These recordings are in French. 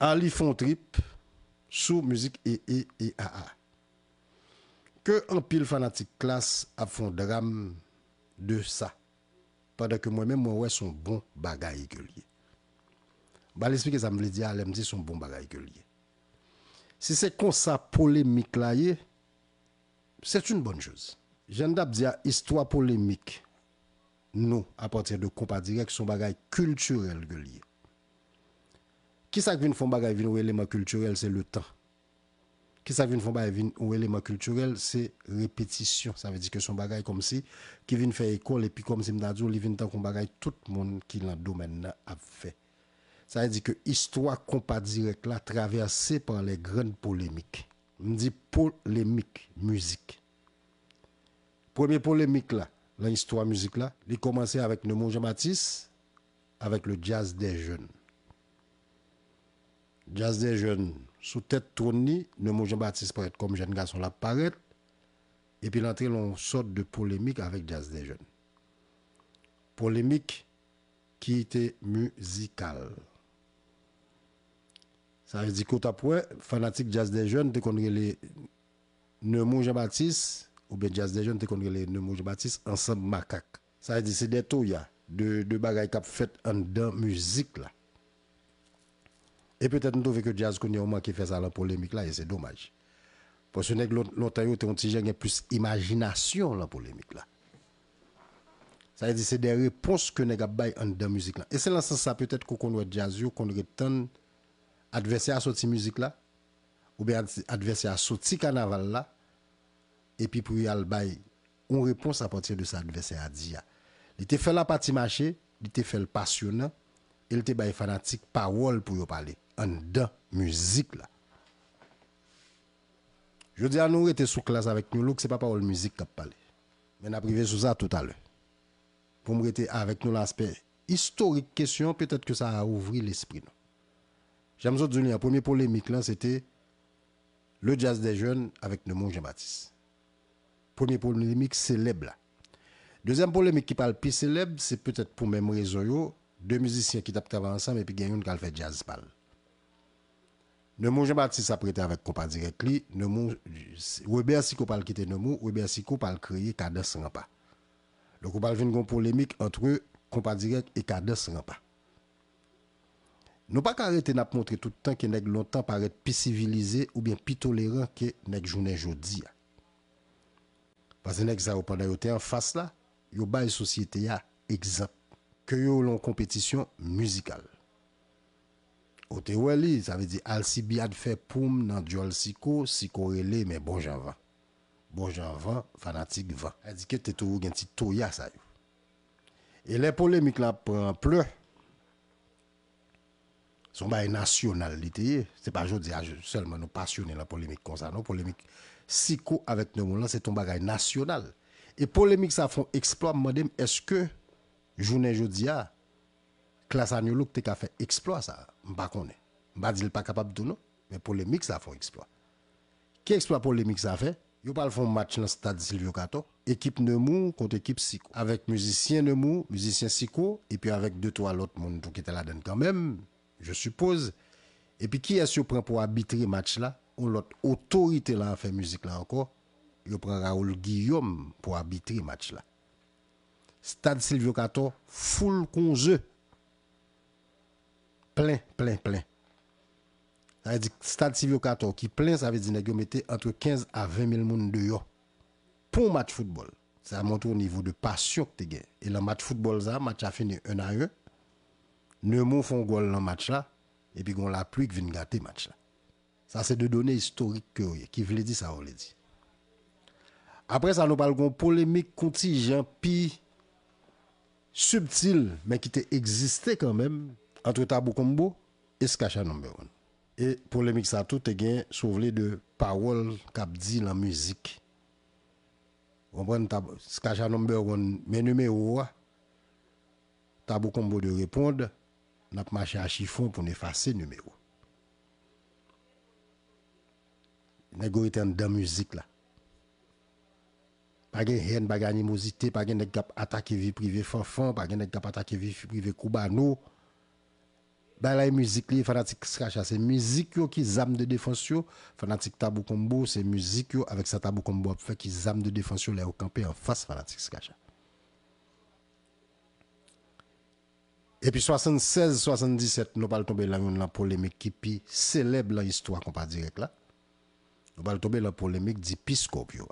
Ali trip sous musique et et e, Que un pile fanatique classe a fond drame de ça. Pendant que moi-même moi ouais son bon bagaille que lié. Bah l'expliquer ça me le dit me dit son bon bagaille que Si c'est comme ça polémique là c'est une bonne chose. J'en dire histoire polémique. Non, à partir de compas direct son bagage culturel que qui ça vient faire un élément culturel, c'est le temps. Qui ça vient faire élément culturel, c'est répétition. Ça veut dire que son choses comme si qui vient faire école et puis comme si il vient tant qu'on tout le monde qui dans domaine a fait. Ça veut dire que histoire pas direct là traversée par les grandes polémiques. On dit polémique musique. Première polémique là, l'histoire musique là, il commençait avec Nemo jean avec le jazz des jeunes jazz des jeunes sous tête tournée, Ne Jean-Baptiste être comme jeune garçon la paraît, et puis l'entrée en sorte de polémique avec jazz des jeunes. Polémique qui était musicale. Ça veut dire qu'au fanatique jazz des jeunes, tu connais les Nemo Jean-Baptiste, ou bien jazz des jeunes, tu connais les Nemo Jean-Baptiste, ensemble macaque. Ça veut dire c'est des touya, hein, de, de bagailles qui fait en dedans musique là. Et peut-être nous trouvons que Jazz connaît au qui fait ça la polémique là et c'est dommage. Parce que l'Ontario est un petit d'imagination plus imagination la polémique là. Ça veut dire c'est des réponses que nous avons en dans musique là. Et c'est dans ça peut-être qu'on doit jazz qu'on doit tant adversaire à sortir musique là ou bien adversaire à sortir carnaval là et puis pour y aller on réponse à partir de cet adversaire à dire. Ah. Il te fait la partie marché, il te fait le passionnant, il te bail fanatique parole pour y parler en musique musique là, Je dis à nous, était sous classe avec nous, look c'est pas parole musique qu'on parlé, Mais on privé sous ça tout à l'heure. Pour me avec nous l'aspect historique question, peut-être que ça a ouvert l'esprit. J'aime ça dire, la première polémique là, c'était le jazz des jeunes avec Nemon Jean-Baptiste. premier polémique célèbre là. Deuxième polémique qui parle plus célèbre, c'est peut-être pour même raison, deux musiciens qui tapent ensemble et puis gagnent qui fait jazz ball Nou moun jen bat si sa prete avèk kompa direk li, nou moun wè bè si kopal kite nou moun, wè bè si kopal kreye kade s rampa. Nou kopal vin goun polémik antre kompa direk e kade s rampa. Nou pa kare te nap montre toutan ki nèk lontan paret pi civilize ou bèn pi toleran ki nèk jounen jodi a. Pase nèk zaro pandayote an fas la, yo baye sosyete ya egzant, kyo yo loun kompetisyon muzikal. théorie, ça veut dire Alcibiade fait poum dans Diol Siko, Siko relé, mais bon j'en va. Bon j'en va, fanatique va. Elle dit que t'es toujours un petit toya ça. Et les polémiques là prennent pleu. Son bail nationalité, c'est pas ah, je seulement nous passionnés la polémique comme ça, non polémique. Siko avec nous là, c'est ton bagage national. Et polémiques, ça font exploit, madame, est-ce que journée jodia ah, classe Agnolouk tu a fait exploit ça. Je ne sais pas. Je ne pas capable de non. Mais polémique, ça fait exploit. Qui exploit polémique, ça fait Yo parle font match dans stade Silvio Cato, équipe Nemou contre équipe Siko. Avec musicien Nemou, musicien Siko et puis avec deux trois autres monde qui étaient là dedans quand même, je suppose. Et puis qui est-ce pour arbitrer match là On l'autre autorité là en fait musique là encore. Yo prend Raoul Guillaume pour arbitrer match là. Stade Silvio Cato full conjeu plein, plein, plein. Ça veut dire stade civil 14... qui plein, ça veut dire que mettez entre 15 à 20 000 personnes dehors pour match football. Ça montre au niveau de passion que tu as. Et le match football, ça, match a fini 1 à 1. fait font goal dans le match là. Et puis, on la pluie qui vient gâter le match là. Ça, c'est des données historiques qui veut dire ça, on les dit. Après ça, nous parle de polémique contingente, puis subtile, mais qui existait quand même entre Tabou Kombo et Skacha Number One. Et le mixer tout est gain de paroles dit la musique. Skacha Number numéro Tabou Kombo de répondre n'a marché à chiffon pour effacer numéro. dans musique là. Pas de haine, pas d'animosité, pas de attaquer vie privée pas de attaquer vie privée bah la musique les fanatique Skacha, c'est musique qui zame de défense yo fanatique tabou combo c'est musique avec sa tabou combo fait qui zame de défense Là, au campé en face fanatique Skacha. et puis 76 77 nous pas tomber là une polémique qui pi célèbre dans histoire qu'on pas direct là nous pas tomber la polémique dit piscopio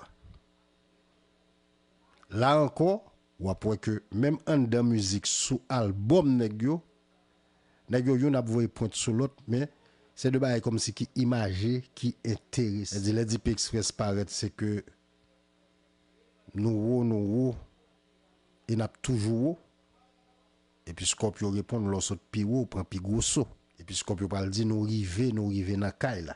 là encore ou après que même en dans musique sous album Négio Nè gyo yon ap voye point sou lot, mè, se de baye kom si ki imaje, ki enterise. E di lè di pe ekspres paret, se ke nou wou, nou wou, e nap toujou wou. E pi skop yo repon, lò sot pi wou, pran pi gwo sou. E pi skop yo pal di nou rive, nou rive nan kay la.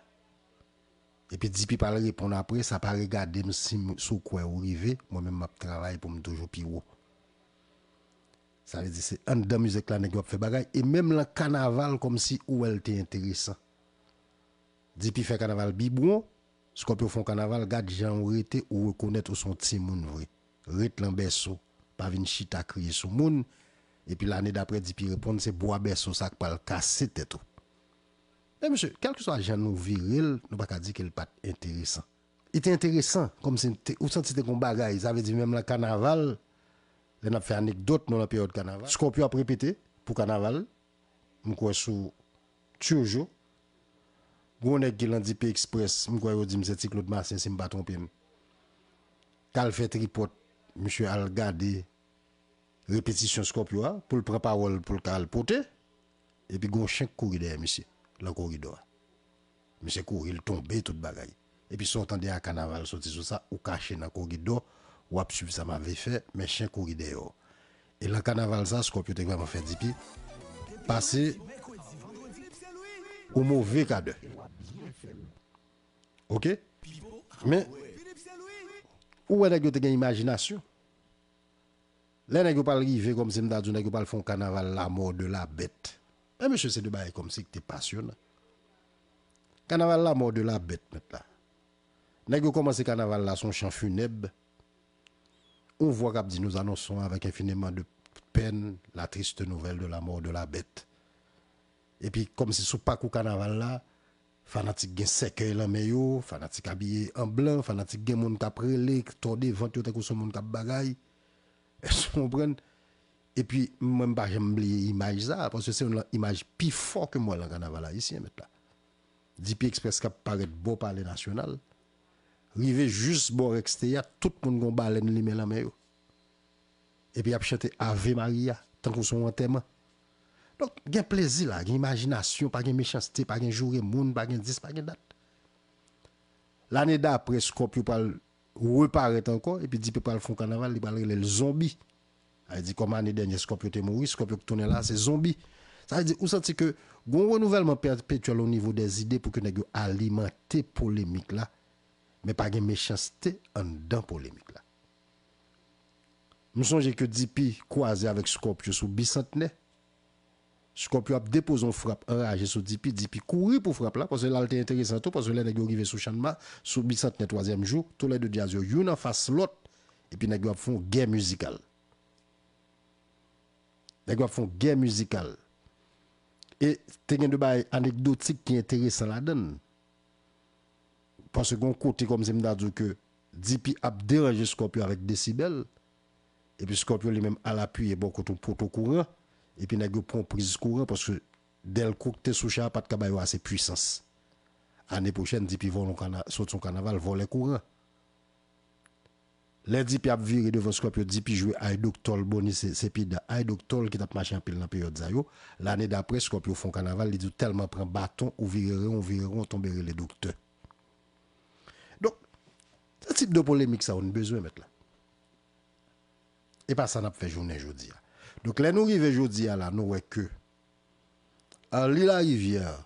E pi di pi pal repon apre, sa pa regade msi sou kwen ou rive, mwen men map tralay pou mwen toujou pi wou. Ça veut dire c'est en dedans musique là nèg fait bagaille et même le carnaval comme si ou elle était intéressant. Dit puis fait carnaval bibon, Scorpio font carnaval garde gens rété ou reconnaître son petit monde vrai. Rete l'ambesso, pas venir chita crier sur monde et puis l'année d'après dit puis répondre c'est bois besso ça pas le casser tête. Mais eh, monsieur, quel que soit le genre nous viril, nous pas dire qu'il pas intéressant. Il était intéressant comme si ou senti qu'on bagaille, ça veut dire même le carnaval Lè nap fè anek dot nou la pè yot kanaval. Skop yop repete pou kanaval. Mkwen sou tsyojo. Gwonek gil an di pè ekspres. Mkwen yon di mse tsyo klot masen si mba trompè m. Kal fè tri pot. Mchwe al gade repetisyon skop yop. Poul prepawol poul kal potè. Epi gwen chenk kouri dè yon misi. Lan kouri do. Mse kouri l ton bè tout bagay. Epi son tande a kanaval soti sou sa. Ou kache nan kouri do. Wap subi sa ma ve fe, me chen kou ide yo. E la kanaval sa, skopyo te gwa ma fe di pi, pase ou mou ve kade. Ok? Men, ou wè dek yo te gen imajinasyon? Lè nek yo pal rive kom se mdadou, nek yo pal fon kanaval la mò de la bet. Mè mè chose de baye kom se ki te pasyon. Kanaval la mò de la bet met la. Nèk yo komanse kanaval la son chan funèb, on voit que nous annonçons avec infiniment de peine la triste nouvelle de la mort de la bête. Et puis, comme si sous pas au carnaval là, fanatique gen sécueil en maillot, fanatique habillé en blanc, fanatique gen moun k'ap relé, tordé vent yo kou son moun k'ap bagay. Comprendre Et puis même pas j'aime oublier image ça parce que c'est une image plus forte que moi dans carnaval ici mettre là. ce Express k'ap paraît beau par les national rivé juste bord extérieur, tout le monde a aller baleine li la main. Et puis, il a chanté Ave Maria, tant qu'on en thème. Donc, il y a plaisir là, il imagination, pas de méchanceté, pas de jour et monde, pas de 10, pas de date. L'année d'après, Scorpio parle reparaître encore, et puis dit, pas le fond carnaval, il parle les zombies. Il dit, comme l'année dernière, Scorpio était mort, Scorpio tourné là, c'est zombie. Ça veut dire, On sentez que, un renouvellement perpétuel au niveau des idées pour que nous alimenter polémique là mais pas de méchanceté en dans polémique là. Nous songeons que Dipi croisé avec Scorpio sous bicentenaire. Scorpio a déposé une frappe rage sur Dipi. Dipi courir pour frappe là, parce que là, c'était intéressant tout, parce que là, est arrivé sous Chanma, sous bicentenaire troisième jour, tous les deux dias, une en face l'autre, et puis nous fait une guerre musicale. Nous fait une guerre musicale. Et tu as une anecdotique qui est intéressante là-dedans. Parce qu'on côté comme ça, me dit que Dipi a dérangé Scorpio avec décibels. Et puis Scorpio lui-même à l'appui et bon contre poteau courant. Et puis il prend prise courant parce que dès le coup sous char, pas de cabaye assez puissance. L'année prochaine, Dipi au sur son carnaval, voler courant. Les Dipi a viré devant Scorpio, Dipi à doctor Boni, c'est pida. doctor qui t'a marché en pile dans la période Zayo. L'année d'après, Scorpio font carnaval, il dit tellement prend bâton, ou virer on on tomber les docteurs. Tip de polemik sa ou nbezwe met la. E pa san ap fe jounen joudi ya. Dok le nou yive joudi ya la nou weke. A li la yivyen.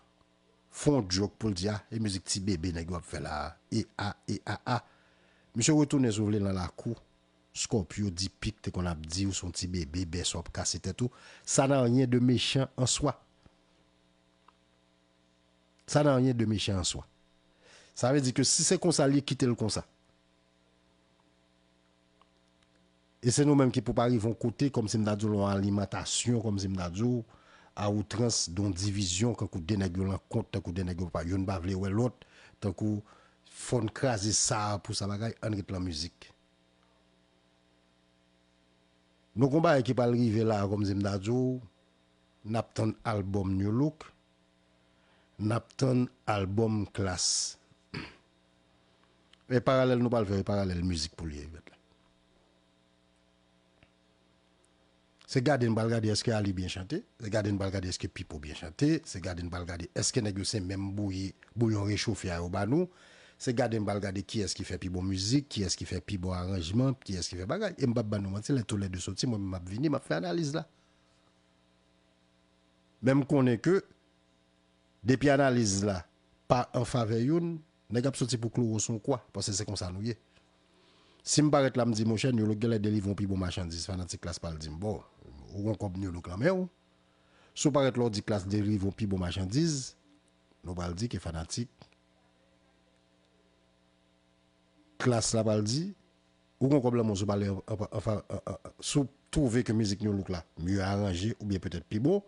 Fon jok pou ldi ya. E mouzik ti bebe negwap fe la. E a, e a, a. Mishou wè tou nè sou vle nan la kou. Skop yow di pik te kon ap di ou son ti bebe besop kase te tou. Sa nan yè de mechè an swa. Sa nan yè de mechè an swa. Sa wè di ke si se konsa liye kite l kon sa. E se nou menm ki pou pari von kote, kom si mda djou loun alimentasyon, kom si mda djou aoutrans don divizyon, kankou denegyo lankont, kankou denegyo pa yon bavle ou elot, kankou fon krasi sa pou sa bagay, anri plan muzik. Nou kon ba ekip alrive la, kom si mda djou, nap ton albom nyolok, nap ton albom klas. E paralel nou pal ve, e paralel muzik pou li evet la. c'est garder une balgade est-ce que Ali bien chanté, c'est garder une balgade est-ce que Pipo bien chanté, c'est garder une balgade est-ce que négocier même bouillé bouillon réchauffé à Obanou, c'est garder une balgade qui est-ce qui fait plus bon musique, qui est-ce qui fait plus bon arrangement, qui est-ce qui fait bagage. Et m'bab banou les tous les deux sortis moi m'a venir m'a fait analyse là. Même qu'on est que depuis analyse là pas en faveur youn, nèg ap sorti pour clore son quoi parce que c'est comme ça nous y Si m'barrête là me dit mon cher, nous le gars délivre plus bon marchandise fanatique classe pas le bon. Ou konkob nyon luk la mè ou. Sou paret lor di klas derivon pi bo machandiz. Nou bal di ki fanatik. Klas la bal di. Ou konkob la moun sou paret. Euh, euh, euh, sou touve ke mizik nyon luk la. Mye anranje ou bien petet pi bo.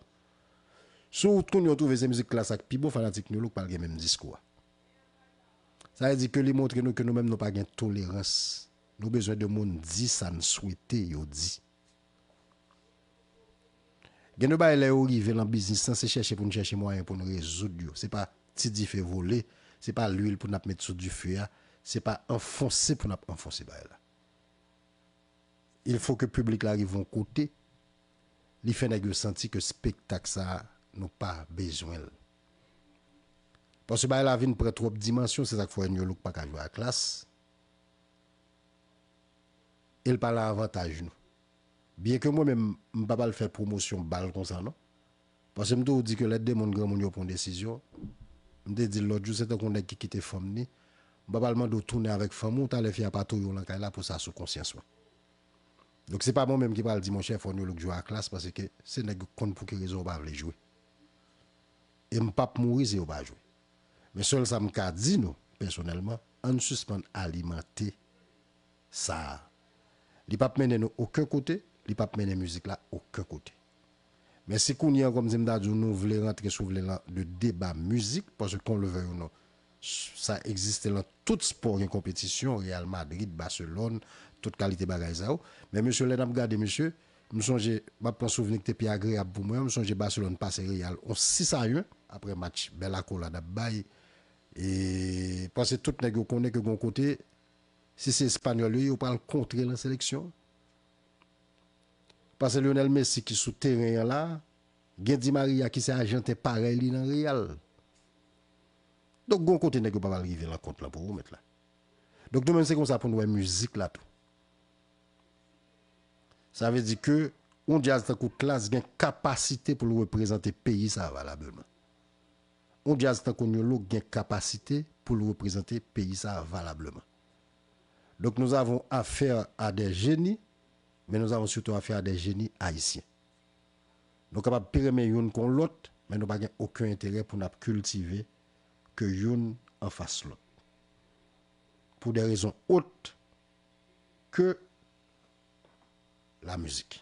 Sou ou tou nyon touve se mizik klas ak pi bo. Fanatik nyon luk pal gen men disko a. Sa e di ke li montre nou ke nou men nou pal gen tolerans. Nou bezwe de moun di sa n souwete yo di. Gen de bay arrivé dans business chercher pour nous chercher moyen pour nous résoudre c'est pas Tidi fait voler c'est pas l'huile pour nous mettre sous du feu c'est pas enfoncer pour nous enfoncer il faut que le public arrive en côté il fait nèg senti que spectacle ça pas besoin parce que la là prend trop dimension c'est ça qu'il faut nous pas qu'à la classe il pas l'avantage nous Bien que moi-même, je ne peux pas faire promotion balle comme ça, Parce que je me dis que les deux ont pris une décision, je me dis l'autre jour, c'est un qui quitte la femme. Je ne peux pas tourner avec la femme, ou les un à là pour ça, sous conscience. Donc, ce n'est pas moi-même qui parle, dire mon chef, on est jouer à la classe parce que c'est un compte pour quelle raison on ne jouer. Et je ne pas mourir si on ne jouer. Mais seul ça me dit, nous, personnellement, en suspend alimenter ça. Les papes mènent aucun côté li pas de musique là aucun côté. Mais si qu'on y a comme dit, nous voulons rentrer sur le débat musique parce qu'on le veut ou non. Ça existe dans tout sport et compétition, Real Madrid, Barcelone, toute qualité bagaille Mais monsieur Lennon, et monsieur, je songe, ma prends souvenir que t'es agréable pour moi, je songe Barcelone à Real on 6 à 1 après match belle da bail et parce que tout monde connaît que bon côté si c'est espagnol lui ou pas le contrer la sélection parce que Lionel Messi qui est sous terrain là, Gedi Maria qui s'est agenté pareil dans Real. Donc, bon côté n'est pas arriver dans compte pour vous mettre là. Donc, nous c'est comme ça pour nous la musique là tout. Ça veut dire que, on jazz la classe, une capacité pour représenter représenter pays ça valablement. On jazz tant qu'on a capacité pour représenter représenter pays ça valablement. Donc, nous avons affaire à des génies Men nou zavonsyoutou a fya de geni haisyen. Nou kapap piremen yon kon lot, men nou bagen okun entere pou nap kultive ke yon an fasyon lot. Pou de rezon ot ke la müzik.